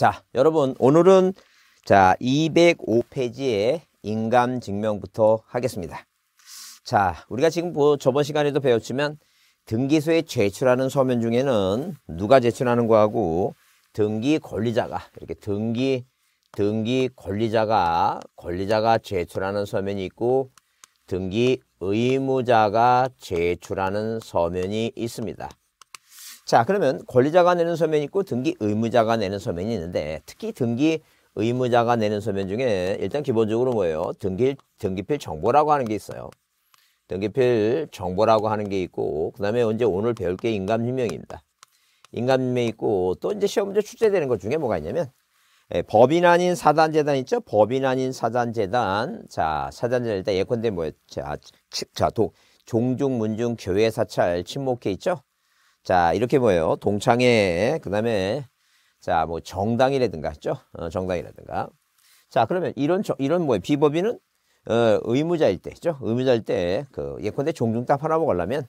자, 여러분 오늘은 자 205페이지에 인감 증명부터 하겠습니다. 자, 우리가 지금 뭐 저번 시간에도 배웠지만 등기소에 제출하는 서면 중에는 누가 제출하는 거하고 등기 권리자가 이렇게 등기 등기 권리자가 권리자가 제출하는 서면이 있고 등기 의무자가 제출하는 서면이 있습니다. 자 그러면 권리자가 내는 서면이 있고 등기 의무자가 내는 서면이 있는데 특히 등기 의무자가 내는 서면 중에 일단 기본적으로 뭐예요? 등기, 등기필 정보라고 하는 게 있어요. 등기필 정보라고 하는 게 있고 그 다음에 언제 오늘 배울 게인감증명입니다인감증명이 있고 또 이제 시험 문제 출제되는 것 중에 뭐가 있냐면 예, 법인 아닌 사단재단 있죠? 법인 아닌 사단재단. 자, 사단재단 일단 예컨대 뭐였죠? 자, 자 동, 종중, 문중, 교회 사찰, 침묵회 있죠? 자, 이렇게 뭐예요? 동창회, 그 다음에, 자, 뭐 정당이라든가 했죠? 어, 정당이라든가. 자, 그러면 이런, 저, 이런 뭐예요? 비법인은, 어, 의무자일 때, 있죠? 의무자일 때, 그, 예컨대 종중딱 하나 먹으려면,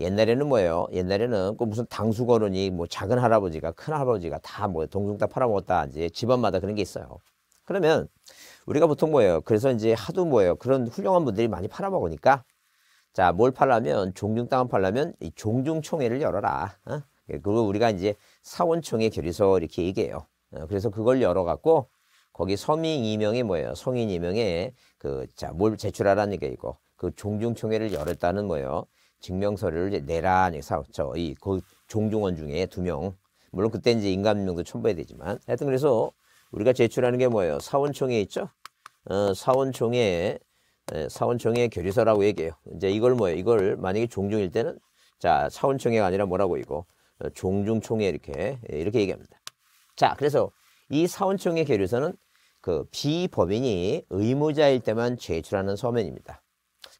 옛날에는 뭐예요? 옛날에는 꼭 무슨 당수거론이 뭐 작은 할아버지가 큰 할아버지가 다 뭐 동중닭 팔아먹었다 이제 집안마다 그런 게 있어요. 그러면 우리가 보통 뭐예요? 그래서 이제 하도 뭐예요? 그런 훌륭한 분들이 많이 팔아먹으니까 자, 뭘 팔려면 종중 땅을 팔려면 이 종중총회를 열어라. 어? 예, 그리고 우리가 이제 사원총회 결의서 이렇게 얘기해요. 어, 그래서 그걸 열어갖고 거기 서민 이명이 뭐예요? 성인 이명에 그자뭘 제출하라는 게 있고 그 종중총회를 열었다는 뭐예요? 증명서를 내라 네, 저이 그 종중원 중에 두 명 물론 그때 이제 인감명도 첨부해야 되지만 하여튼 그래서 우리가 제출하는 게 뭐예요? 사원총회 있죠? 어, 사원총회 예, 사원청의 결의서라고 얘기해요. 이제 이걸 뭐예요? 이걸 만약에 종중일 때는 자사원청회가 아니라 뭐라고 이거 어, 종중총회 이렇게 예, 이렇게 얘기합니다. 자 그래서 이사원청의 결의서는 그 비법인이 의무자일 때만 제출하는 서면입니다.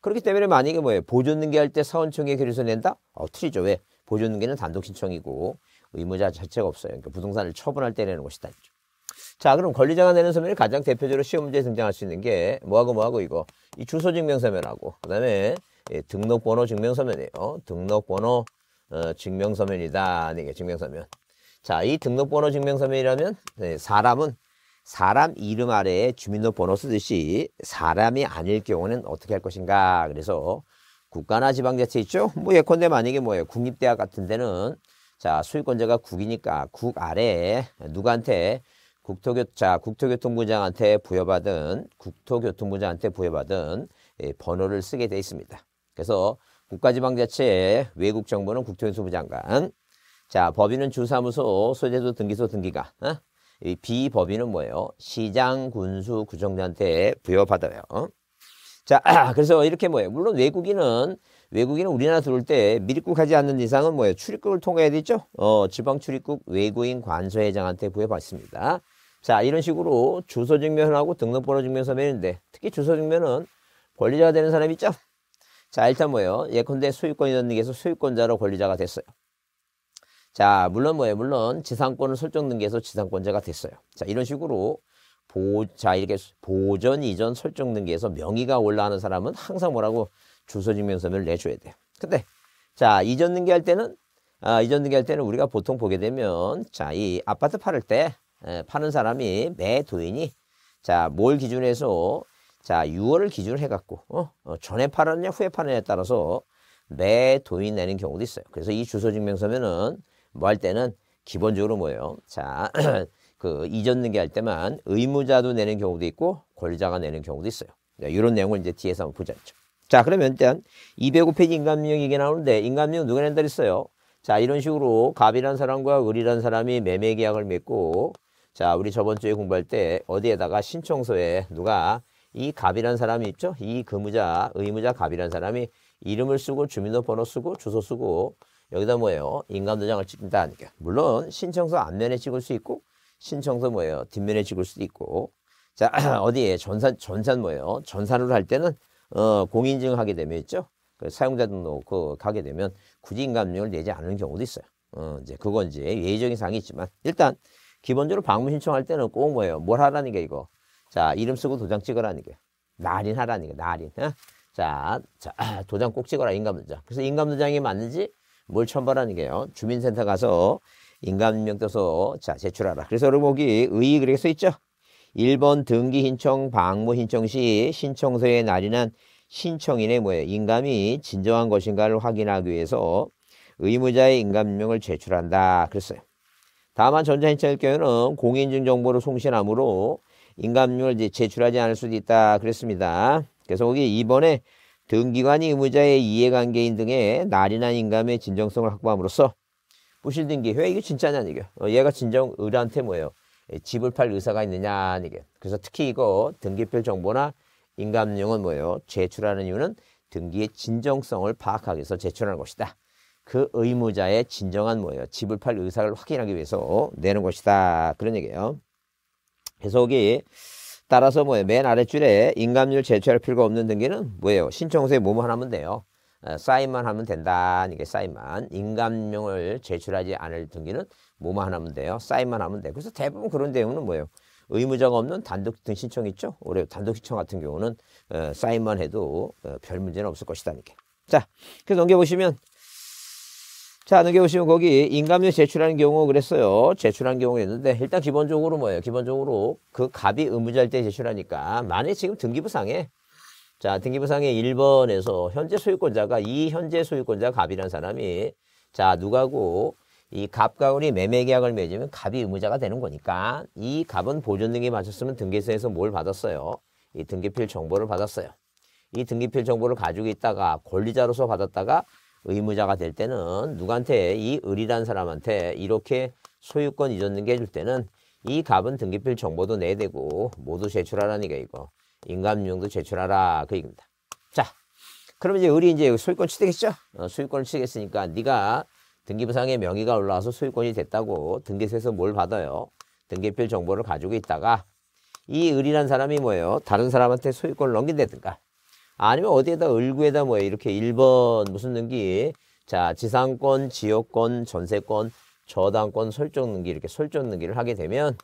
그렇기 때문에 만약에 뭐예요? 보존등기할 때사원청의 결의서 낸다? 어, 틀리죠. 왜? 보존등기는 단독 신청이고 의무자 자체가 없어요. 그러니까 부동산을 처분할 때 내는 것이다. 자, 그럼 권리자가 내는 서면이 가장 대표적으로 시험 문제에 등장할 수 있는 게 뭐하고 뭐하고 이거 이 주소 증명서면하고 그다음에 예, 등록번호 증명서면이에요. 등록번호 어, 증명서면이다. 이게 네 증명서면. 자, 이 등록번호 증명서면이라면 네, 사람은 사람 이름 아래에 주민등록번호 쓰듯이 사람이 아닐 경우는 어떻게 할 것인가. 그래서 국가나 지방자치 있죠? 뭐 예컨대 만약에 뭐예요? 국립대학 같은 데는 자 수익권자가 국이니까 국 아래에 누구한테 국토교, 자, 국토교통부장한테 부여받은, 국토교통부장한테 부여받은 예, 번호를 쓰게 돼 있습니다. 그래서 국가지방자치의 외국 정보는 국토교통부 장관. 자, 법인은 주사무소, 소재소, 등기소, 등기가. 어? 이 비법인은 뭐예요? 시장, 군수, 구청장한테 부여받아요. 자, 그래서 이렇게 뭐예요? 물론 외국인은 외국인은 우리나라 들어올 때미리국하지 않는 이상은 뭐예요? 출입국을 통과해야 되죠? 어, 지방 출입국 외국인 관서회장한테 부여받습니다. 자, 이런 식으로 주소증명하고 등록번호증명서 메뉴인데 특히 주소증명은 권리자가 되는 사람이 있죠? 자, 일단 뭐예요? 예컨대 소유권이 있는 게서 소유권자로 권리자가 됐어요. 자, 물론 뭐예요? 물론 지상권을 설정 등기해서 지상권자가 됐어요. 자, 이런 식으로 보, 자, 이렇게 보전 이전 설정 등기에서 명의가 올라가는 사람은 항상 뭐라고 주소증명서를 내줘야 돼요. 근데 자, 이전 등기할 때는 아, 이전 등기할 때는 우리가 보통 보게 되면 자, 이 아파트 팔을 때 예, 파는 사람이 매 도인이 자뭘 기준해서 자 6월을 기준을 해갖고 어, 어, 전에 팔았냐 후에 팔았냐에 따라서 매 도인 내는 경우도 있어요. 그래서 이 주소증명서면은 뭐 할 때는 기본적으로 뭐예요? 자, 그 이전 등기할 때만 의무자도 내는 경우도 있고 권리자가 내는 경우도 있어요. 자, 이런 내용을 이제 뒤에서 한번 보자. 자, 그러면 일단 205페이지 인감명 이게 나오는데 인감명 누가 낸다 했어요? 자, 이런 식으로 갑이란 사람과 을이란 사람이 매매 계약을 맺고 자, 우리 저번 주에 공부할 때 어디에다가 신청서에 누가 이 갑이라는 사람이 있죠? 이 근무자, 의무자 갑이라는 사람이 이름을 쓰고 주민등록번호 쓰고 주소 쓰고 여기다 뭐예요? 인감도장을 찍는다는 게. 물론 신청서 앞면에 찍을 수 있고 신청서 뭐예요? 뒷면에 찍을 수도 있고. 자, 어디에 전산 전산 뭐예요? 전산으로 할 때는 어, 공인증하게 되면 있죠. 그 사용자 등록 그가게 되면 굳이 인감증을 내지 않는 경우도 있어요. 어, 이제 그건 이제 예의적인 사항이 있지만 일단 기본적으로 방문 신청할 때는 꼭 뭐예요? 뭘 하라는 게 이거. 자, 이름 쓰고 도장 찍으라는 게. 날인 하라는 게, 날인. 어? 자, 자, 도장 꼭 찍어라, 인감도장. 그래서 인감도장이 맞는지 뭘 첨부하라는 게요. 주민센터 가서 인감증명서 자, 제출하라. 그래서 여러분이 의의 그렇게 써 있죠? 1번 등기 신청, 방문 신청 시 신청서에 날인한 신청인의 뭐예요? 인감이 진정한 것인가를 확인하기 위해서 의무자의 인감명을 제출한다. 그랬어요. 다만 전자인체일 경우는 에 공인증 인 정보를 송신함으로 인감률을 제출하지 않을 수도 있다 그랬습니다. 그래서 거기 이번에 등기관이 의무자의 이해관계인 등의 날인한 인감의 진정성을 확보함으로써 부실등기 회 이게 진짜냐 이게 어, 얘가 진정 의료한테 뭐예요 예, 집을 팔 의사가 있느냐 이게 그래서 특히 이거 등기표 정보나 인감용은 뭐예요 제출하는 이유는 등기의 진정성을 파악하기 위해서 제출하는 것이다 그 의무자의 진정한 뭐예요? 집을 팔 의사를 확인하기 위해서 내는 것이다. 그런 얘기예요. 해석이 따라서 뭐예요? 맨아래줄에 인감률 제출할 필요가 없는 등기는 뭐예요? 신청서에 뭐만 하면 돼요. 사인만 하면 된다. 이게 사인만. 인감명을 제출하지 않을 등기는 뭐만 하면 돼요. 사인만 하면 돼. 그래서 대부분 그런 내용은 뭐예요? 의무자가 없는 단독 등 신청 있죠? 올해 단독 신청 같은 경우는 사인만 해도 어, 별 문제는 없을 것이다. 이렇게. 자, 그래서 넘겨보시면 자, 늦게 보시면 거기 인감료 제출하는 경우 그랬어요. 제출한 경우가 있는데 일단 기본적으로 뭐예요? 기본적으로 그 갑이 의무자일 때 제출하니까 만에 지금 등기부상에 자, 등기부상에 1번에서 현재 소유권자가 이 현재 소유권자 갑이라는 사람이 자, 누가고 이 갑과 우이 매매 계약을 맺으면 갑이 의무자가 되는 거니까 이 갑은 보존 등기 맞췄으면 등기소에서 뭘 받았어요? 이 등기필 정보를 받았어요. 이 등기필 정보를 가지고 있다가 권리자로서 받았다가 의무자가 될 때는 누구한테 이 을이란 사람한테 이렇게 소유권 이전 등기해줄 때는 이갑은 등기필 정보도 내야 되고 모두 제출하라니까 는 이거 인감유형도 제출하라 그 얘기입니다. 자 그러면 이제 을이 이제 소유권 취득했죠? 어, 소유권을 취득했으니까 네가 등기부상에 명의가 올라와서 소유권이 됐다고 등기소에서 뭘 받아요? 등기필 정보를 가지고 있다가 이 을이란 사람이 뭐예요? 다른 사람한테 소유권을 넘긴다든가 아니면 어디에다 을구에다 뭐 이렇게 1번 무슨 등기 자 지상권, 지역권, 전세권, 저당권 설정 등기 이렇게 설정 등기를 하게 되면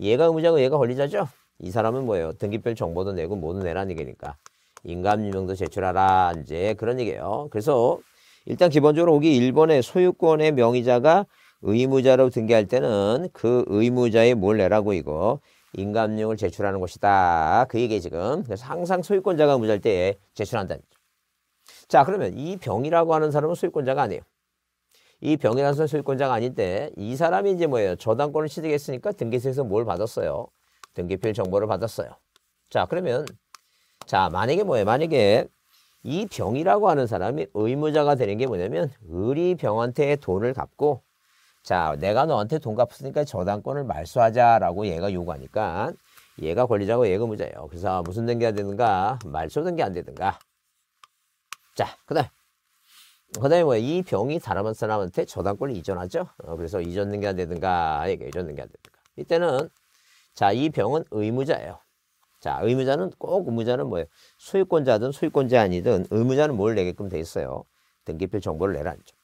얘가 의무자고 얘가 권리자죠. 이 사람은 뭐예요? 등기별 정보도 내고 뭐도 내라는 얘기니까 인감 유명도 제출하라 이제 그런 얘기예요. 그래서 일단 기본적으로 여기 1번에 소유권의 명의자가 의무자로 등기할 때는 그 의무자의 뭘 내라고 이거 인감용을 제출하는 곳이다. 그 얘기 지금. 그래서 항상 소유권자가 무죄할 때제출한다 자, 그러면 이 병이라고 하는 사람은 소유권자가 아니에요. 이 병이라는 사람은 소유권자가 아닌데 이 사람이 이제 뭐예요? 저당권을 취득했으니까 등기소에서 뭘 받았어요? 등기필 정보를 받았어요. 자, 그러면 자, 만약에 뭐예요? 만약에 이 병이라고 하는 사람이 의무자가 되는 게 뭐냐면 의리병한테 돈을 갚고 자, 내가 너한테 돈 갚았으니까 저당권을 말소하자라고 얘가 요구하니까 얘가 권리자고 얘가 무자예요. 그래서 무슨 등기가 되는가? 말소 등기 안 되든가. 자, 그 다음. 그 다음에 뭐야? 이 병이 다른 사람한테 저당권을 이전하죠? 어, 그래서 이전 등기가 되든가, 이게 그러니까 이전 등기가 되든가. 이때는 자, 이 병은 의무자예요. 자, 의무자는 꼭 의무자는 뭐예요? 소유권자든 소유권자 아니든 의무자는 뭘 내게끔 돼 있어요. 등기표 정보를 내라는 점.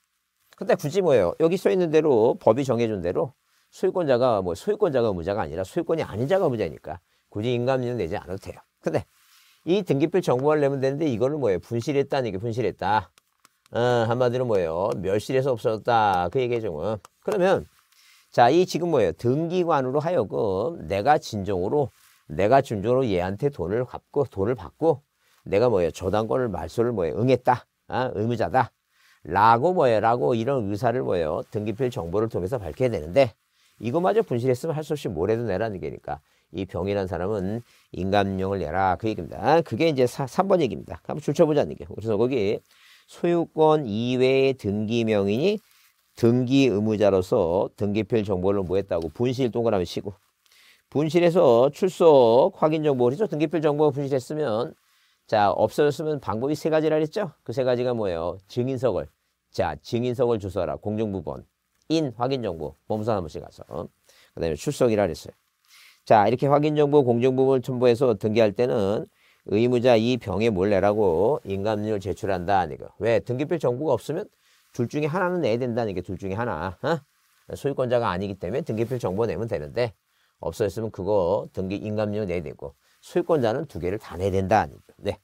근데 굳이 뭐예요? 여기 써 있는 대로 법이 정해준 대로 소유권자가 뭐 소유권자가 무자가 아니라 소유권이 아닌 자가 무자니까 굳이 인감료는 내지 않아도 돼요. 근데 이 등기필 정보를 내면 되는데 이거는 뭐예요? 분실했다는 얘 분실했다. 어, 한마디로 뭐예요? 멸실해서 없어졌다. 그 얘기죠. 그러면 자, 이 지금 뭐예요? 등기관으로 하여금 내가 진정으로 내가 진정으로 얘한테 돈을 갚고 돈을 받고 내가 뭐예요? 저당권을 말소를 뭐예요? 응했다. 아, 의무자다. 라고 뭐예요? 라고 이런 의사를 뭐예요? 등기필 정보를 통해서 밝혀야 되는데 이거마저 분실했으면 할 수 없이 뭐래도 내라는 얘기니까이 병이라는 사람은 인감용을 내라 그 얘기입니다. 그게 이제 사, 3번 얘기입니다. 한번 줄쳐보자는 얘기예요. 그래서 거기 소유권 이외의 등기명인이 등기 의무자로서 등기필 정보를 뭐 했다고 분실 동그라미 치고 분실해서 출석 확인 정보를 해서 등기필 정보 가 분실했으면 자, 없어졌으면 방법이 세 가지라 그랬죠? 그 세 가지가 뭐예요? 증인석을. 자, 증인석을 주소하라. 공중부본. 인, 확인정보. 몸소 사무실 가서. 그 다음에 출석이라 그랬어요. 자, 이렇게 확인정보, 공중부본을 첨부해서 등기할 때는 의무자 이 병에 몰래라고 인감률 제출한다. 이거. 왜? 등기표 정보가 없으면 둘 중에 하나는 내야 된다는 게 둘 중에 하나. 어? 소유권자가 아니기 때문에 등기표 정보 내면 되는데 없어졌으면 그거 등기 인감료 내야 되고 소유권자는 두 개를 다 내야 된다 네.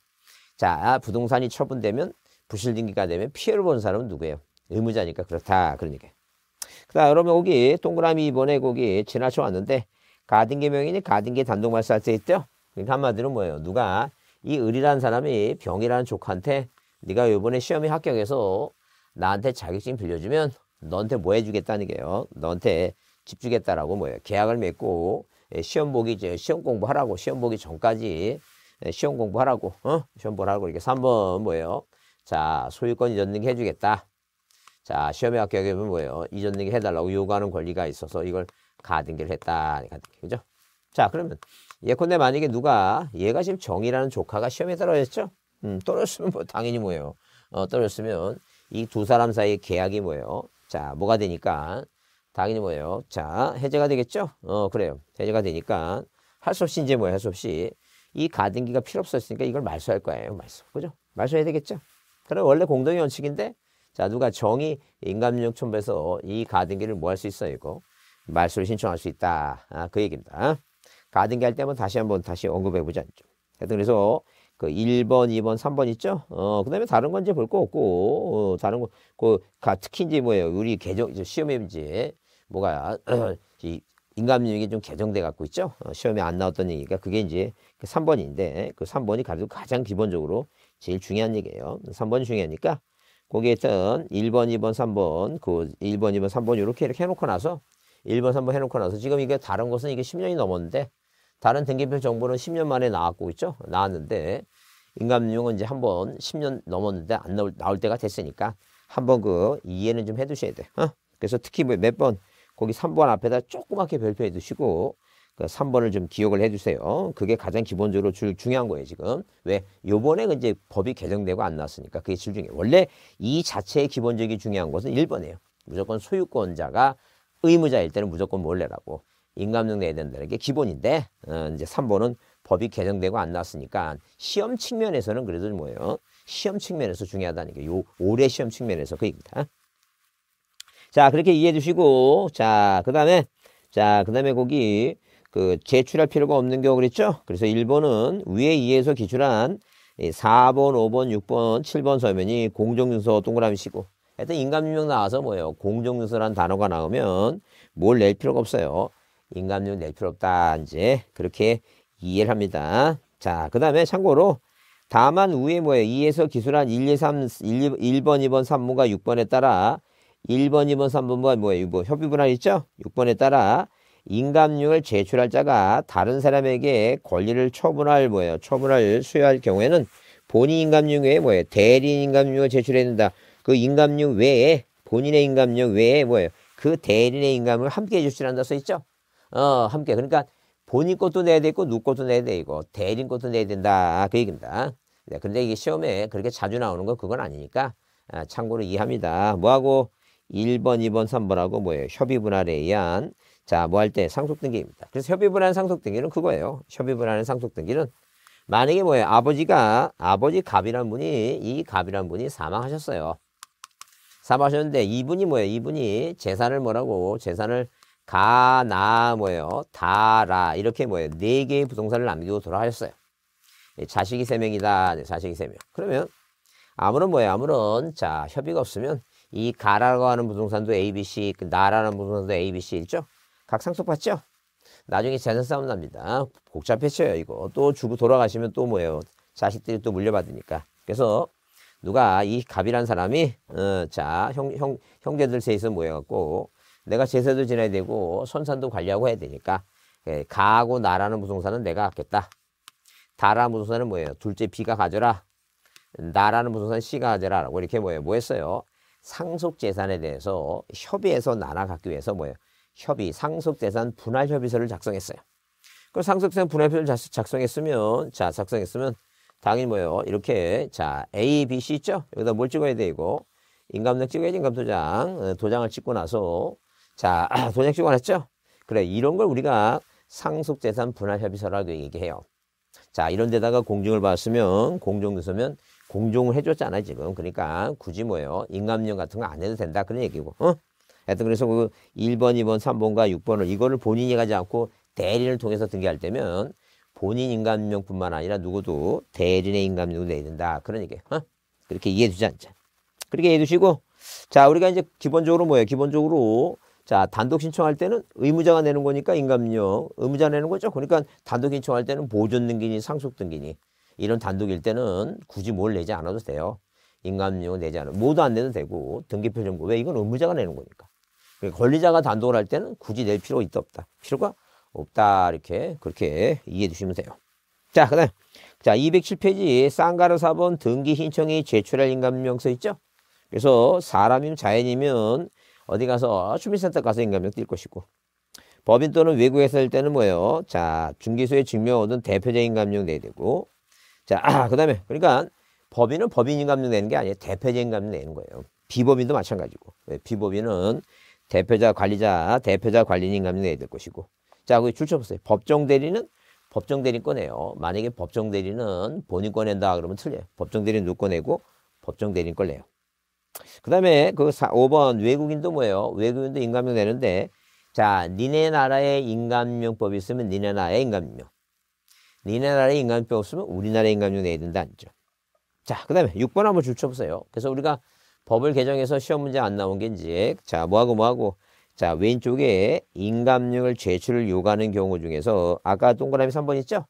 자, 부동산이 처분되면 부실 등기가 되면 피해를 본 사람은 누구예요? 의무자니까 그렇다. 그러니까. 그다음 여러분 여기 동그라미 이번에 거기 지나쳐 왔는데 가등기 명인이 가등기 단독 말소때 있죠. 그러니까 한마디로 뭐예요? 누가 이 을이라는 사람이 병이라는 조카한테 네가 이번에 시험에 합격해서 나한테 자격증 빌려주면 너한테 뭐 해주겠다는 게요. 너한테 집 주겠다라고 뭐예요. 계약을 맺고 예, 시험 보기 이제 시험 공부하라고 시험 보기 전까지 예, 시험 공부하라고 어? 시험 보라고 이렇게 3번 뭐예요? 자, 소유권 이전 등기 해 주겠다. 자, 시험에 합격하면 뭐예요? 이전 등기 해 달라고 요구하는 권리가 있어서 이걸 가등기를 했다. 가등기. 그죠? 자, 그러면 예컨대 만약에 누가 얘가 지금 정이라는 조카가 시험에 떨어졌죠? 음, 떨어졌으면 뭐 당연히 뭐예요? 어, 떨어졌으면 이 두 사람 사이의 계약이 뭐예요? 자, 뭐가 되니까 당연히 뭐예요? 자, 해제가 되겠죠? 어, 그래요. 해제가 되니까 할 수 없이 이제 뭐예요? 할 수 없이 이 가등기가 필요 없었으니까 이걸 말소할 거예요. 말소. 그죠? 말소해야 되겠죠? 그럼 원래 공동의 원칙인데 자, 누가 정의 인감유역촌부해서이 가등기를 뭐 할 수 있어요? 이거. 말소를 신청할 수 있다. 아, 그 얘기입니다. 가등기 할때만 다시 한번 다시 언급해 보자. 그래서 그 1번, 2번, 3번 있죠? 어, 그 다음에 다른 건 이제 볼 거 없고, 어, 다른 거, 그, 가, 특히 이제 뭐예요? 우리 개정, 시험에 이제 뭐가 이 인감능력이 좀 개정돼 갖고 있죠. 어, 시험에 안 나왔던 얘기가 그게 이제 3번인데 그 3번이 그 가도 가장 기본적으로 제일 중요한 얘기예요. 3번이 중요하니까 거기에 일단 1번, 2번, 3번 그 1번, 2번, 3번 이렇게 이렇게 해놓고 나서 1번, 3번 해놓고 나서 지금 이게 다른 것은 이게 10년이 넘었는데 다른 등기표 정보는 10년 만에 나왔고 있죠. 나왔는데 인감능력은 이제 한번 10년 넘었는데 안 나올, 나올 때가 됐으니까 한번 그 이해는 좀 해두셔야 돼. 어? 그래서 특히 뭐 몇 번, 거기 3번 앞에다 조그맣게 별표해 두시고 그 3번을 좀 기억을 해주세요. 그게 가장 기본적으로 줄 중요한 거예요, 지금. 왜? 요번에 그 이제 법이 개정되고 안 나왔으니까 그게 제일 중요해요. 원래 이 자체의 기본적인 중요한 것은 1번이에요. 무조건 소유권자가 의무자일 때는 무조건 몰래라고 인감증 내야 된다는 게 기본인데 어, 이제 3번은 법이 개정되고 안 나왔으니까 시험 측면에서는 그래도 뭐예요? 시험 측면에서 중요하다는 게요 올해 시험 측면에서 그 얘기입니다. 자, 그렇게 이해해 주시고, 자, 그 다음에, 자, 그 다음에 거기, 그, 제출할 필요가 없는 경우 그랬죠? 그래서 1번은 위에 2에서 기출한 4번, 5번, 6번, 7번 서면이 공정윤서 동그라미 시고 하여튼 인감유명 나와서 뭐예요? 공정윤서란 단어가 나오면 뭘 낼 필요가 없어요. 인감유명 낼 필요 없다. 이제 그렇게 이해를 합니다. 자, 그 다음에 참고로 다만 위에 뭐예요? 2에서 기술한 1, 2, 3, 1, 1번, 2번, 3번과 6번에 따라 1번, 2번, 3번과 뭐예요? 뭐, 뭐, 뭐 협의분할 있죠? 6번에 따라 인감률을 제출할 자가 다른 사람에게 권리를 처분할 뭐예요? 처분할 수여할 경우에는 본인 인감률 외에 뭐예요? 대리 인감률을 인 제출해야 된다. 그 인감률 외에 본인의 인감률 외에 뭐예요? 그 대리인의 인감을 함께 해줄 출한다써 있죠? 어, 함께. 그러니까 본인 것도 내야 되고 누구 것도 내야 되고 대리인 것도 내야 된다. 그 얘기입니다. 네, 근데 이게 시험에 그렇게 자주 나오는 건 그건 아니니까 아, 참고로 이해합니다. 뭐하고 1번, 2번, 3번하고 뭐예요? 협의 분할에 의한 자, 뭐 할 때 상속 등기입니다. 그래서 협의 분할 상속 등기는 그거예요. 협의 분할의 상속 등기는 만약에 뭐예요? 아버지가 아버지 갑이란 분이 이 갑이란 분이 사망하셨어요. 사망하셨는데 이분이 뭐예요? 이분이 재산을 뭐라고 재산을 가, 나, 뭐예요? 다, 라. 이렇게 뭐예요? 네 개의 부동산을 남기고 돌아가셨어요. 예, 자식이 세 명이다. 네, 자식이 세 명. 그러면 아무런 뭐예요? 아무런 자 협의가 없으면 이 가라고 하는 부동산도 ABC, 그 나라는 부동산도 ABC 있죠? 각 상속받죠? 나중에 재산 싸움 납니다. 복잡해져요, 이거. 또 주고 돌아가시면 또 뭐예요? 자식들이 또 물려받으니까. 그래서 누가 이 갑이란 사람이, 어, 자, 형, 형, 형제들 셋이서 모여갖고 내가 제세도 지내야 되고 손산도 관리하고 해야 되니까 예, 가하고 나라는 부동산은 내가 갖겠다. 다라는 부동산은 뭐예요? 둘째 비가 가져라. 나라는 부동산 씨가 가져라. 라고 이렇게 뭐예요? 뭐 했어요? 상속 재산에 대해서 협의해서 나눠 갖기 위해서 뭐예요? 협의 상속 재산 분할 협의서를 작성했어요. 그 상속 재산 분할 협의서를 작성했으면 자, 작성했으면 당연히 뭐예요? 이렇게 자, A, B, C 있죠? 여기다 뭘 찍어야 되고, 인감등 찍어야지 인감도장. 어, 도장을 찍고 나서 자, 도장 찍고 나죠? 그래, 이런 걸 우리가 상속재산 분할 협의서라고 얘기해요. 자, 이런 데다가 공증을 받았으면 공증 누서면 공정을 해줬잖아 요 지금 그러니까 굳이 뭐예요 인감령 같은 거 안 해도 된다 그런 얘기고 어? 하여튼 그래서 그 1번 2번 3번과 6번을 이거를 본인이 가지 않고 대리를 통해서 등기할 때면 본인 인감명뿐만 아니라 누구도 대리인의 인감명도 내야 된다 그런 얘기예요 어? 그렇게 이해해 주지 않죠 그렇게 이해해 주시고 자 우리가 이제 기본적으로 뭐예요 기본적으로 자 단독 신청할 때는 의무자가 내는 거니까 인감령 의무자 내는 거죠 그러니까 단독 신청할 때는 보존 등기니 상속 등기니 이런 단독일 때는 굳이 뭘 내지 않아도 돼요. 인감료 내지 않아 모두 안 내도 되고 등기표 정보 왜 이건 의무자가 내는 거니까 그러니까 권리자가 단독을 할 때는 굳이 낼 필요가 있다 없다 필요가 없다 이렇게 그렇게 이해해 주시면 돼요 자 그다음 자 207페이지 쌍가루 4번 등기 신청이 제출할 인감명서 있죠 그래서 사람이면 자연이면 어디 가서 주민센터 가서 인감명 뛸 것이고 법인 또는 외국에서 할 때는 뭐예요 자 중기소의 증명 얻은 대표자 인감명 내야 되고 자, 아, 그 다음에, 그러니까 법인은 법인 인감증 내는 게 아니에요. 대표자 인감증 내는 거예요. 비법인도 마찬가지고. 네, 비법인은 대표자 관리자, 대표자 관리인 인감증 내야 될 것이고. 자, 그 출처 보세요. 법정 대리는 법정 대리 꺼내요. 만약에 법정 대리는 본인 꺼낸다 그러면 틀려요. 법정 대리는 누구 꺼내고 법정 대리인 꺼내요. 그 다음에 그 5번 외국인도 뭐예요? 외국인도 인감증 내는데 자, 니네 나라의인감증법이 있으면 니네 나라의 인감명. 니네 나라의 인간뼈 없으면 우리나라의 인간뼈 내야 된다 아니죠. 자, 그 다음에 6번 한번 줄쳐보세요. 그래서 우리가 법을 개정해서 시험 문제 안 나온 게 이제 자 뭐하고 뭐하고 자 왼쪽에 인감률 제출을 요구하는 경우 중에서 아까 동그라미 3번 있죠?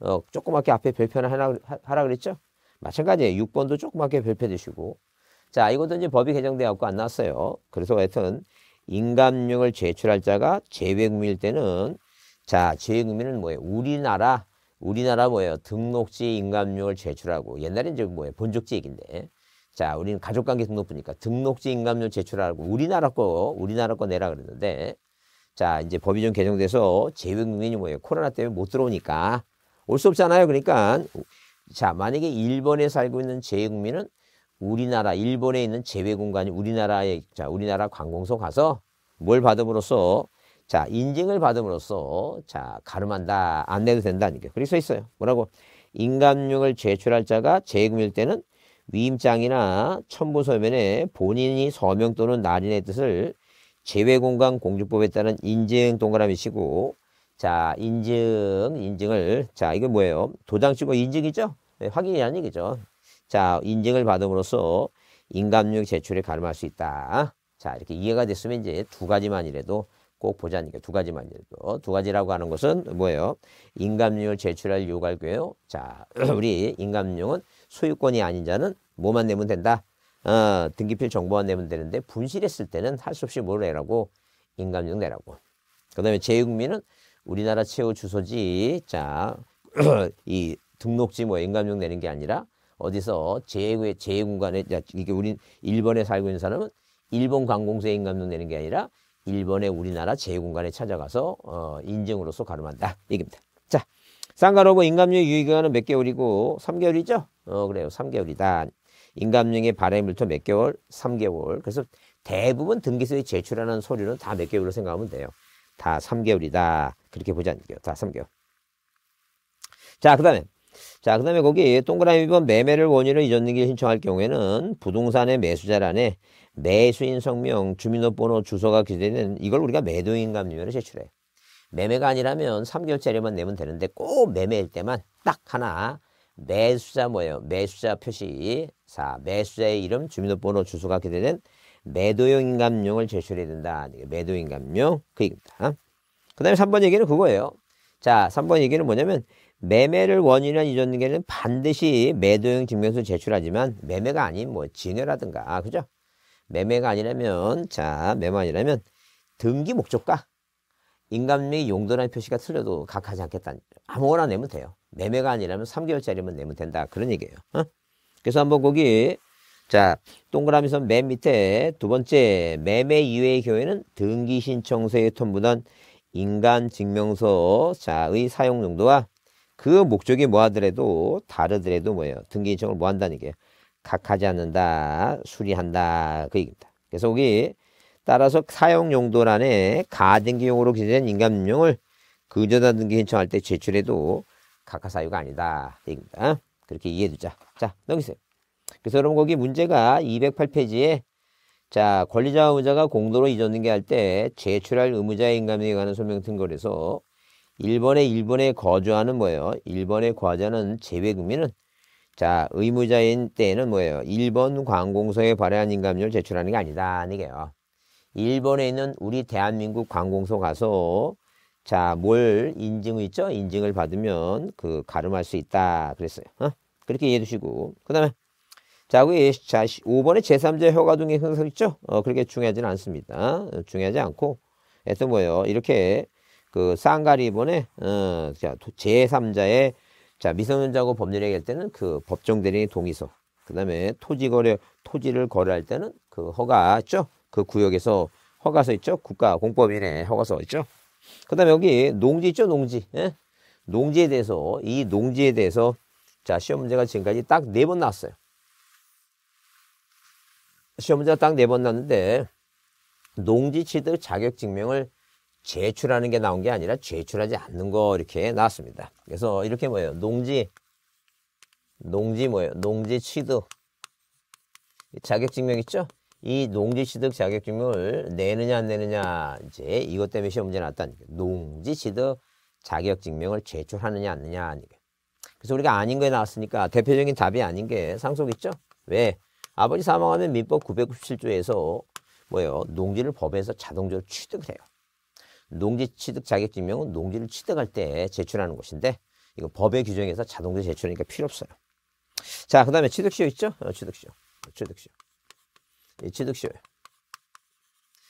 어 조그맣게 앞에 별표를 하나 하라 그랬죠? 마찬가지예요. 6번도 조그맣게 별표 드시고 자 이것도 이제 법이 개정돼 갖고 안 나왔어요. 그래서 하여튼 인감률을 제출할 자가 재외국일 때는 자 재외국민은 뭐예요? 우리나라 우리나라 뭐예요? 등록지 인감료를 제출하고 옛날엔 이제 뭐예요? 본적지 얘긴데. 자, 우리는 가족관계 등록부니까 등록지 인감료 제출하고 우리나라 거 우리나라 거 내라 그랬는데 자, 이제 법이 좀 개정돼서 재외국민이 뭐예요? 코로나 때문에 못 들어오니까 올 수 없잖아요. 그러니까 자, 만약에 일본에 살고 있는 재외국민은 우리나라 일본에 있는 재외공간이 우리나라에 자, 우리나라 관공서 가서 뭘 받음으로써 자, 인증을 받음으로써 자, 가름한다. 안 내도 된다니게 그리 써 있어요. 뭐라고? 인감용을 제출할 자가 재금일 때는 위임장이나 첨부 서면에 본인이 서명 또는 날인의 뜻을 제외공간 공주법에 따른 인증 동그라미 치고 자 인증 인증을 자 이건 뭐예요 도장 치고 인증이죠 네, 확인이라는 얘기죠 자 인증을 받음으로써 인감용 제출에 가름할 수 있다 자 이렇게 이해가 됐으면 이제 두 가지만이라도 꼭보자니까두 가지만 읽어. 두 가지라고 하는 것은 뭐예요? 인감률 제출할 요구할게요. 자, 우리 인감률은 소유권이 아닌 자는 뭐만 내면 된다. 어, 등기필 정보만 내면 되는데 분실했을 때는 할 수 없이 뭘 내라고 인감용 내라고. 그다음에 제육민은 우리나라 최후 주소지 자이 등록지 뭐 인감용 내는 게 아니라 어디서 제외 제외 공간에 자 이게 우리 일본에 살고 있는 사람은 일본 관공서에 인감용 내는 게 아니라 일본의 우리나라 제공간에 찾아가서 어, 인증으로서 가름한다 얘기입니다. 자, 쌍가로브 인감류 유효기간은 몇 개월이고 3개월이죠? 어 그래요. 3개월이다. 인감류의 발행일부터 몇 개월? 3개월. 그래서 대부분 등기소에 제출하는 서류는 다 몇 개월로 생각하면 돼요. 다 3개월이다. 그렇게 보지 않을게요. 다 3개월. 자, 그 다음에 자, 그 다음에 거기 동그라미 번 매매를 원인으로 이전등기를 신청할 경우에는 부동산의 매수자란에 매수인 성명, 주민등록번호, 주소가 기재되는 이걸 우리가 매도인감유면을 제출해요. 매매가 아니라면 3개월짜리만 내면 되는데 꼭 매매일 때만 딱 하나 매수자 뭐예요? 매수자 표시. 자, 매수자의 이름, 주민등록번호, 주소가 기재된 매도인감용을 제출해야 된다. 매도인감용 그 얘기입니다. 그 다음에 3번 얘기는 그거예요. 자, 3번 얘기는 뭐냐면 매매를 원인이나 이전 등에는 반드시 매도형 증명서 제출하지만 매매가 아닌 뭐 증여라든가 그죠? 매매가 아니라면 자 매매 아니라면 등기 목적가 인감 및 용도라는 표시가 틀려도 각하지 않겠다. 아무거나 내면 돼요. 매매가 아니라면 3개월짜리면 내면 된다. 그런 얘기예요. 어? 그래서 한번 거기 자 동그라미 선맨 밑에 두 번째 매매 이외의 경우에는 등기 신청서에 첨부된 인간 증명서 자의 사용 용도와 그 목적이 뭐하더라도 다르더라도 뭐예요 등기 신청을 뭐 한다는 얘기예요 각하지 않는다, 수리한다 그 얘기입니다. 그래서 여기 따라서 사용 용도란에 가등기용으로 기재된 인감용을 근저당 등기 신청할 때 제출해도 각하 사유가 아니다 그 얘기입니다. 그렇게 이해해두자. 자 넘기세요. 그래서 여러분 거기 문제가 208페이지에 자 권리자 와 의무자가 공도로 이전 등기할 때 제출할 의무자의 인감에 관한 설명 등거래서 일본에 일본에 거주하는 뭐예요? 일본의 과자는 제외 금리는 자, 의무자인 때에는 뭐예요? 일본 관공서에 발행한 인감률 제출하는 게 아니다. 아니게요 일본에 있는 우리 대한민국 관공서 가서 자, 뭘 인증 있죠? 인증을 받으면 그 가름할 수 있다. 그랬어요. 어? 그렇게 이해해 주시고그 다음에 자, 그 자, 5번에 제3자 효과등의 형성 있죠? 어, 그렇게 중요하지는 않습니다. 어, 중요하지 않고. 하여튼 뭐예요? 이렇게 그 쌍가리본에 어, 제3자의 자, 미성년자고 법률행위 할 때는 그 법정 대리인 동의서. 그다음에 토지 거래 토지를 거래할 때는 그 허가 있죠? 그 구역에서 허가서 있죠? 국가 공법인의 허가서 있죠? 그다음에 여기 농지 있죠? 농지. 예? 농지에 대해서 이 농지에 대해서 자, 시험 문제가 지금까지 딱 네 번 나왔어요. 시험 문제가 딱 네 번 나왔는데 농지 취득 자격 증명을 제출하는 게 나온 게 아니라 제출하지 않는 거 이렇게 나왔습니다. 그래서 이렇게 뭐예요? 농지, 농지 뭐예요? 농지 취득, 자격증명 있죠? 이 농지 취득 자격증명을 내느냐 안 내느냐 이제 이것 때문에 시험 문제 나왔다는게 농지 취득 자격증명을 제출하느냐 안느냐 아니까. 그래서 우리가 아닌 거에 나왔으니까 대표적인 답이 아닌 게 상속 있죠? 왜? 아버지 사망하면 민법 997조에서 뭐예요? 농지를 법에서 자동적으로 취득을 해요. 농지 취득 자격증명은 농지를 취득할 때 제출하는 것인데 이거 법의 규정에서 자동으 제출하니까 필요 없어요. 자, 그 다음에 취득시효 있죠? 어, 취득시효. 취득시효. 이취득시효 예,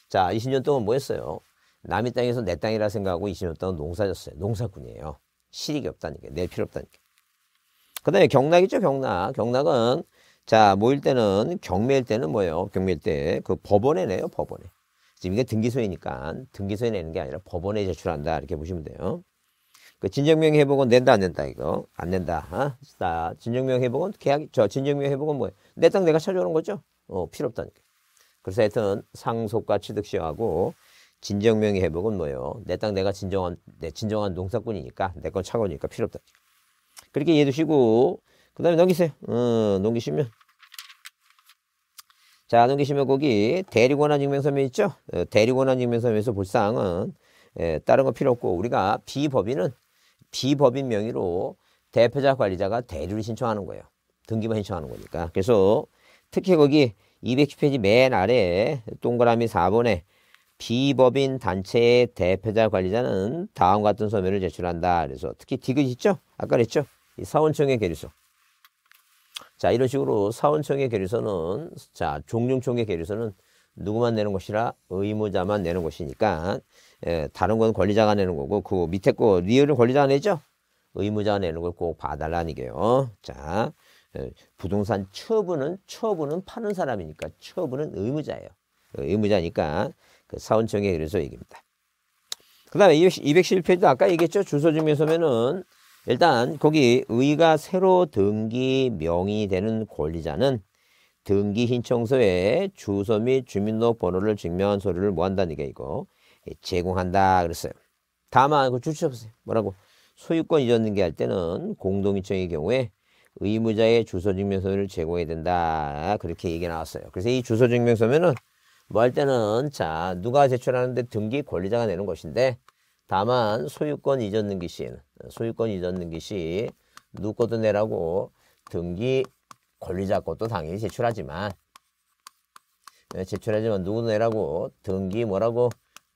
자, 20년 동안 뭐 했어요? 남의 땅에서 내 땅이라 생각하고 20년 동안 농사졌어요. 농사꾼이에요. 실익이 없다니까. 낼 필요 없다니까. 그 다음에 경락이죠, 경락. 경락은 자, 모일 때는 경매일 때는 뭐예요? 경매일 때그 법원에 내요, 법원에. 지금 이게 등기소이니까 등기소에 내는 게 아니라 법원에 제출한다 이렇게 보시면 돼요. 그 진정명 회복은 낸다 안 낸다 이거 안 낸다. 아, 어? 진정명 회복은 계약 저 진정명 회복은 뭐예요? 내 땅 내가 찾아오는 거죠. 어 필요 없다니까. 그래서 하여튼 상속과 취득 시하고 진정명 회복은 뭐예요? 내 땅 내가 진정한 내 진정한 농사꾼이니까 내 건 차고니까 필요 없다. 그렇게 이해 두시고 그다음에 넘기세요. 어, 넘기시면 자, 아동기심명곡이 대리권한 증명서면 있죠? 예, 대리권한 증명서면에서 볼 사항은 예, 다른 거 필요 없고 우리가 비법인은 비법인 명의로 대표자 관리자가 대리를 신청하는 거예요. 등기만 신청하는 거니까. 그래서 특히 거기 210페이지 맨 아래에 동그라미 4번에 비법인 단체의 대표자 관리자는 다음 같은 서면을 제출한다. 그래서 특히 디귿 있죠? 아까 그랬죠? 이 사원청의 계류소 자, 이런 식으로 사원청의 계류서는 자, 종룡총의 계류서는 누구만 내는 것이라 의무자만 내는 것이니까 예, 다른 건 권리자가 내는 거고 그 밑에 거 리얼은 권리자가 내죠? 의무자가 내는 걸 꼭 봐달라는 얘기예요. 자, 예, 부동산 처분은 처분은 파는 사람이니까 처분은 의무자예요. 의무자니까 그 사원청에 의해서 얘기입니다. 그 다음에 2 1 7페이지 아까 얘기했죠. 주소증명서면은 일단 거기 의가 새로 등기 명의 되는 권리자는 등기 신청서에 주소 및 주민등록번호를 증명한 서류를 뭐 한다는 게이고 제공한다 그랬어요. 다만 그 주시없어요. 뭐라고 소유권 이전 등기할 때는 공동인청의 경우에 의무자의 주소 증명서를 제공해야 된다 그렇게 얘기 나왔어요. 그래서 이 주소 증명서면은 뭐 할 때는 자 누가 제출하는데 등기 권리자가 내는 것인데 다만 소유권 이전 등기 시는 소유권 이전 등기 시 누구도 내라고 등기 권리자 것도 당연히 제출하지만 예, 제출하지만 누구도 내라고 등기 뭐라고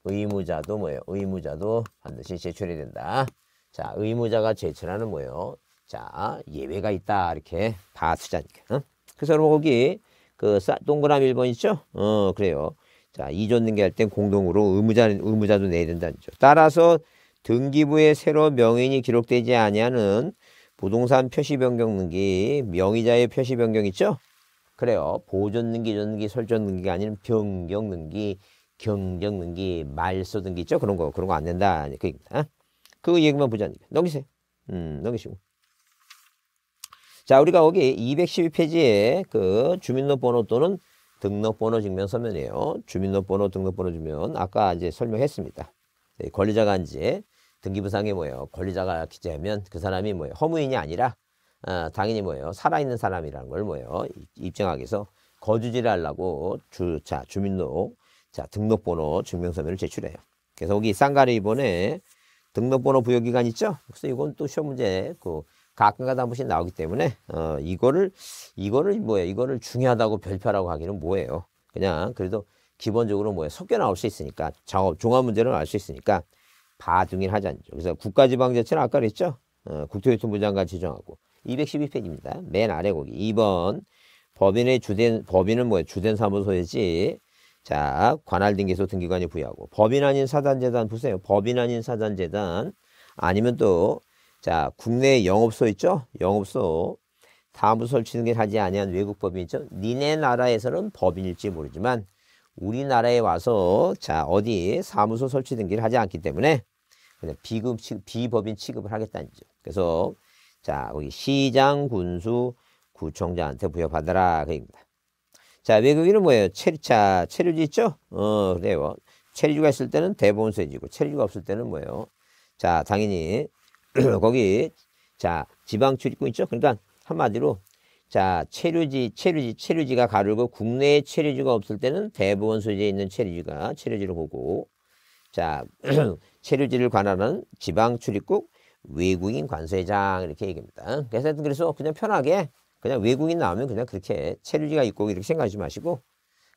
의무자도 뭐예요? 의무자도 반드시 제출해야 된다. 자, 의무자가 제출하는 뭐예요? 자, 예외가 있다. 이렇게 다 쓰자니까. 응? 그래서 여러분 거기 그 동그라미 1번 있죠? 어, 그래요. 자, 이전 등기할 땐 공동으로 의무자 의무자도 내야 된다는 거죠. 따라서 등기부에 새로 명인이 기록되지 아니하는 부동산 표시 변경 등기, 명의자의 표시 변경 있죠? 그래요. 보존 등기, 전 등기, 설정 등기가 아닌 변경 등기, 경정 등기, 말소 등기 있죠? 그런 거 그런 거 안 된다. 그얘기그 어? 그 얘기만 보자 넘기세요. 음, 넘기시고. 자, 우리가 여기 212페이지에 그 주민등록번호 또는 등록번호 증명 서면이에요. 주민등록번호 등록번호 증명 아까 이제 설명했습니다. 네, 권리자가 이제 등기부상에 뭐예요? 권리자가 기재하면 그 사람이 뭐예요? 허무인이 아니라 아, 당연히 뭐예요? 살아있는 사람이라는 걸 뭐예요? 입증하기 위해서 거주지를 하려고 주, 자, 주민록, 등 자, 등록번호 증명서면을 제출해요. 그래서 여기 쌍가리 이번에 등록번호 부여기간 있죠? 그래서 이건 또 시험 문제 그 가끔가다 한 번씩 나오기 때문에 어, 이거를 이거를 뭐야 이거를 중요하다고 별표라고 하기는 뭐예요? 그냥 그래도 기본적으로 뭐야 섞여 나올 수 있으니까 작 종합 문제를 알수 있으니까 봐등일 하지 않죠. 그래서 국가지방자치는 아까 그랬죠? 어, 국토교통부 장관 지정하고 212페이지입니다. 맨 아래 거기 2번 법인의 주된 법인은 뭐야 주된 사무소이지. 자, 관할 등기소 등기관이 부여하고 법인 아닌 사단재단 보세요. 법인 아닌 사단재단 아니면 또 자, 국내 영업소 있죠? 영업소. 다음으 설치는 게 하지 아니한 외국 법인 있죠? 니네 나라에서는 법인일지 모르지만 우리나라에 와서 자 어디 사무소 설치 등기를 하지 않기 때문에 그냥 비급 취급, 비법인 취급을 하겠다는 거죠. 그래서 자 거기 시장 군수 구청장한테 부여받아라 그 얘기입니다. 자 외국인은 뭐예요? 체류차 체류지 있죠? 어 그래요. 체류가 있을 때는 대본세지고 체류가 없을 때는 뭐예요? 자 당연히 거기 자 지방 출입국 있죠. 그러니까 한마디로 자 체류지 체류지 체류지가 가르고 국내에 체류지가 없을 때는 대부원 소재에 있는 체류지가 체류지로 보고 자 체류지를 관할하는 지방 출입국 외국인 관세장 이렇게 얘기합니다. 그래서 그래서 그냥 편하게 그냥 외국인 나오면 그냥 그렇게 체류지가 있고 이렇게 생각하지 마시고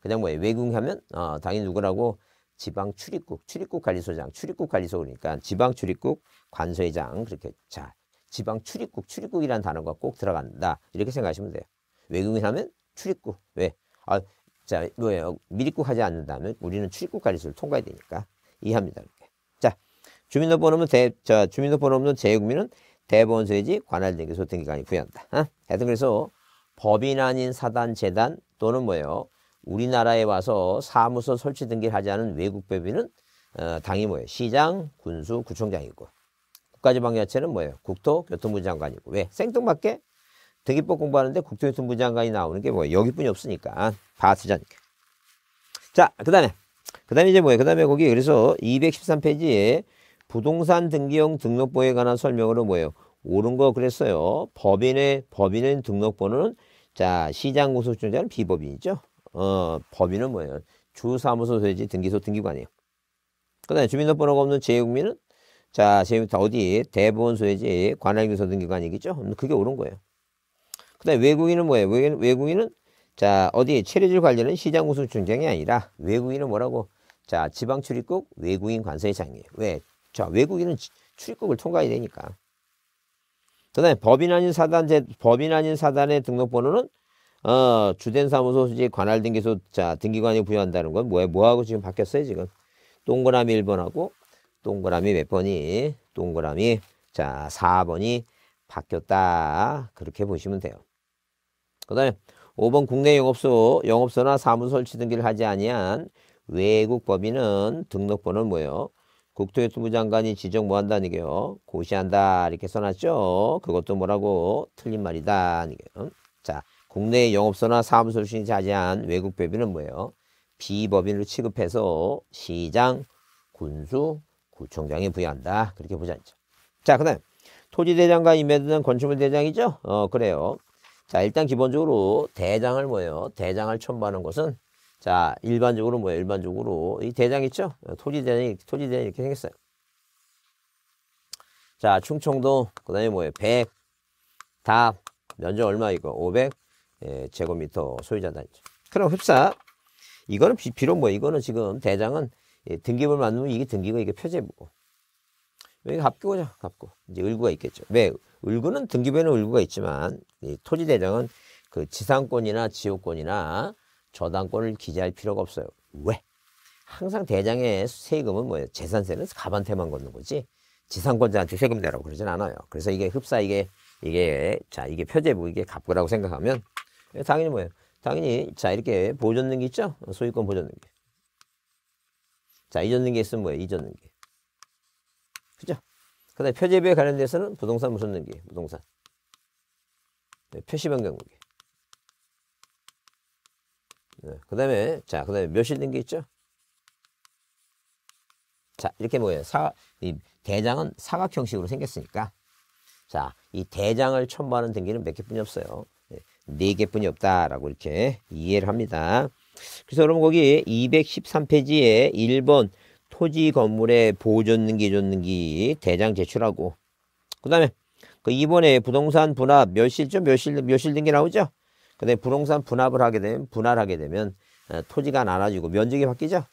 그냥 뭐 외국인 하면 어, 당연히 누구라고 지방 출입국 출입국 관리소장 출입국 관리소 그러니까 지방 출입국 관서회장 그렇게 자 지방 출입국 출입국이라는 단어가 꼭 들어간다 이렇게 생각하시면 돼요. 외국인 하면 출입국 왜? 아, 자 뭐예요? 미입국 하지 않는다면 우리는 출입국 관리소를 통과해야 되니까 이해합니다. 이렇게. 자 주민등록번호는 대, 자 주민등록번호 없는 재국민은 대본소유지 관할등기 소등기관이 부여한다. 아? 하여튼 그래서 법인 아닌 사단 재단 또는 뭐예요? 우리나라에 와서 사무소 설치 등기를 하지 않은 외국 법인은 어, 당이 뭐예요? 시장, 군수, 구청장이고 국가지방자체는 뭐예요? 국토교통부 장관이고. 왜? 생뚱맞게 등기법 공부하는데 국토교통부 장관이 나오는 게 뭐예요? 여기뿐이 없으니까. 바스자니까. 자, 그 다음에. 그 다음에 이제 뭐예요? 그 다음에 거기 그래서 213페이지에 부동산 등기용 등록부에 관한 설명으로 뭐예요? 옳은 거 그랬어요. 법인의, 법인의 등록번호는 자, 시장 공속시청자는 비법인이죠. 어, 법인은 뭐예요? 주사무소 소유지 등기소 등기관이에요. 그 다음에 주민등록번호가 없는 재외국민은 자, 지금부터 어디? 대본 소유지 관할교 소등기관이겠죠? 음, 그게 옳은 거예요. 그 다음에 외국인은 뭐예요? 외국인, 외국인은 자, 어디? 체류질 관리는 시장 구속 중장이 아니라 외국인은 뭐라고? 자, 지방 출입국 외국인 관세의 장애. 왜? 자, 외국인은 출입국을 통과해야 되니까. 그 다음에 법인 아닌 사단, 제, 법인 아닌 사단의 등록번호는 어, 주된 사무소 소지 관할 등기소 자 등기관이 부여한다는 건 뭐야 뭐하고 지금 바뀌었어요 지금 동그라미 1번하고 동그라미 몇 번이 동그라미 자 4번이 바뀌었다 그렇게 보시면 돼요. 그 다음에 5번 국내 영업소 영업소나 사무소 설치 등기를 하지 아니한 외국 법인은 등록번호는 뭐예요? 국토교통부 장관이 지정 뭐한다는 게요? 고시한다 이렇게 써놨죠. 그것도 뭐라고 틀린 말이다 이게요. 자 국내 영업소나 사무소 출신이 자제한 외국 법인은 뭐예요? 비법인으로 취급해서 시장, 군수, 구청장이 부여한다. 그렇게 보지 않죠. 자, 그 다음. 토지대장과 임해드는 건축물대장이죠? 어, 그래요. 자, 일단 기본적으로 대장을 뭐예요? 대장을 첨부하는 것은 자, 일반적으로 뭐예요? 일반적으로 이 대장 있죠? 토지대장이, 토지대장이 이렇게 생겼어요. 자, 충청도, 그 다음에 뭐예요? 100, 답, 면적 얼마 이거? 500 예, 제곱미터 소유자 단위죠. 그럼 흡사, 이거는 비, 비록 뭐, 이거는 지금 대장은 예, 등기부를 만들면 이게 등기고 이게 표제부고. 여기 갑구죠, 갑구. 이제 을구가 있겠죠. 왜? 네, 을구는 등기부에는 을구가 있지만 이 토지 대장은 그 지상권이나 지역권이나 저당권을 기재할 필요가 없어요. 왜? 항상 대장의 세금은 뭐예요? 재산세는 갑한테만 걷는 거지. 지상권자한테 세금 내라고 그러진 않아요. 그래서 이게 흡사 이게 이게 자 이게 표제부 이게 갑구라고 생각하면 당연히 뭐예요? 당연히 자 이렇게 보존등기 있죠? 소유권 보존등기. 자, 이전된 게 있으면 뭐예요? 이전된 게. 그죠? 그 다음에 표제비에 관련돼서는 부동산 무슨 등기? 부동산. 네, 표시 변경 네, 등기. 네, 그 다음에, 자, 그 다음에 몇이 있는 게 있죠? 자, 이렇게 뭐예요? 사, 이 대장은 사각 형식으로 생겼으니까. 자, 이 대장을 첨부하는 등기는 몇 개뿐이 없어요. 네, 네 개뿐이 없다라고 이렇게 이해를 합니다. 그래서 여러분 거기 213페이지에 1번 토지 건물의 보존등기 조등기 대장 제출하고 그 다음에 그이번에 부동산 분합 멸실점 멸실 멸실 등기 나오죠. 근데 부동산 분합을 하게 되면 분할하게 되면 어, 토지가 나눠지고 면적이 바뀌죠.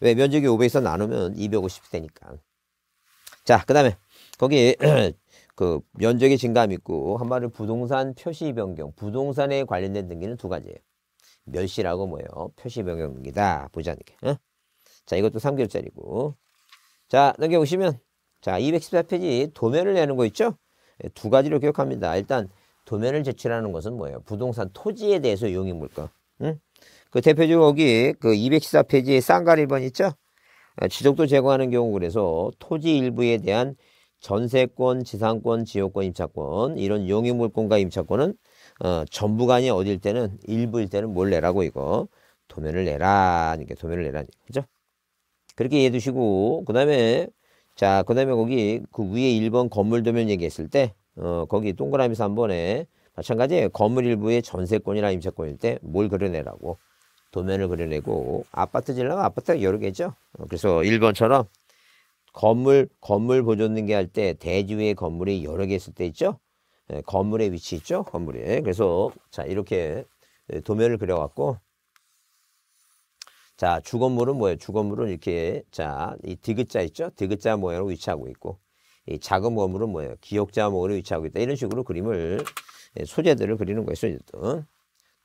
왜 면적이 500에서 나누면 250세니까. 자, 그다음에 거기 그 면적의 증감 있고 한마디로 부동산 표시 변경, 부동산에 관련된 등기는 두 가지예요. 몇시라고 뭐예요? 표시 명령입니다 보자는 게. 어? 자, 이것도 3개월짜리고. 자, 넘겨보시면 자, 214페이지 도면을 내는 거 있죠? 예, 두 가지로 기억합니다. 일단 도면을 제출하는 것은 뭐예요? 부동산 토지에 대해서 용인 물가. 응? 그 대표적으로 여기 그 214페이지 쌍가리 번 있죠? 아, 지적도 제거하는 경우 그래서 토지 일부에 대한 전세권, 지상권, 지역권, 임차권 이런 용인물권과 임차권은 어, 전부가 아닌 어딜 때는 일부일 때는 뭘 내라고 이거 도면을 내라 이렇게 도면을 내라 그죠? 그렇게 이해해 두시고 그 다음에 자그 다음에 거기 그 위에 1번 건물 도면 얘기했을 때 어, 거기 동그라미 서한번에 마찬가지예요. 건물 일부의 전세권이나 임차권일 때 뭘 그려내라고 도면을 그려내고 아파트 질라면 아파트가 여러 개죠. 어, 그래서 1번처럼 건물 건물 보존등기 할때 대지 위에 건물이 여러 개 있을 때 있죠. 예, 건물의 위치 있죠? 건물에. 그래서 자, 이렇게 예, 도면을 그려갖고 자, 주건물은 뭐예요? 주건물은 이렇게 자, 이 디귿자 있죠? 디귿자 모양으로 위치하고 있고 이 작은 건물은 뭐예요? 기역자 모양으로 위치하고 있다. 이런 식으로 그림을 예, 소재들을 그리는 거예요. 소재들.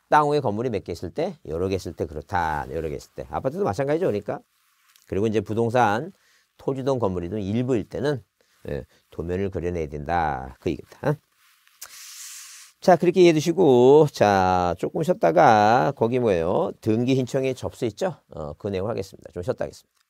땅 위에 건물이 몇 개 있을 때? 여러 개 있을 때 그렇다. 여러 개 있을 때. 아파트도 마찬가지죠. 그러니까. 그리고 이제 부동산, 토지동 건물이든 일부일 때는 도면을 그려내야 된다. 그 얘기다. 자, 그렇게 이해해 두시고, 자, 조금 쉬었다가, 거기 뭐예요? 등기 신청에 접수했죠? 어, 그 내용 하겠습니다. 좀 쉬었다 하겠습니다.